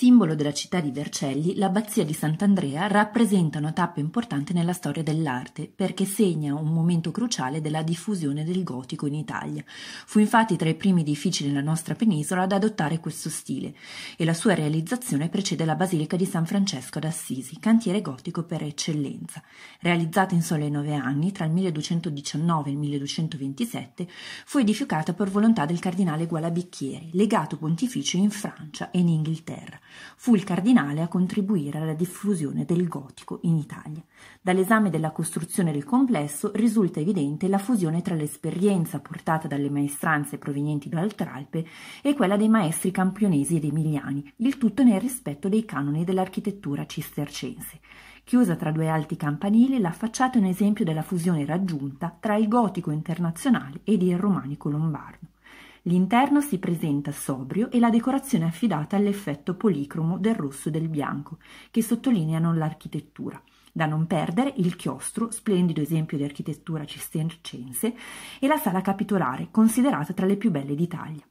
Simbolo della città di Vercelli, l'abbazia di Sant'Andrea rappresenta una tappa importante nella storia dell'arte perché segna un momento cruciale della diffusione del gotico in Italia. Fu infatti tra i primi edifici della nostra penisola ad adottare questo stile e la sua realizzazione precede la Basilica di San Francesco d'Assisi, cantiere gotico per eccellenza. Realizzata in soli nove anni, tra il 1219 e il 1227, fu edificata per volontà del cardinale Gualabicchieri, legato pontificio in Francia e in Inghilterra. Fu il cardinale a contribuire alla diffusione del gotico in Italia. Dall'esame della costruzione del complesso risulta evidente la fusione tra l'esperienza portata dalle maestranze provenienti dall'Altralpe e quella dei maestri campionesi ed emiliani, il tutto nel rispetto dei canoni dell'architettura cistercense. Chiusa tra due alti campanili, la facciata è un esempio della fusione raggiunta tra il gotico internazionale ed il romanico lombardo. L'interno si presenta sobrio e la decorazione è affidata all'effetto policromo del rosso e del bianco, che sottolineano l'architettura. Da non perdere il chiostro, splendido esempio di architettura cistercense, e la sala capitolare, considerata tra le più belle d'Italia.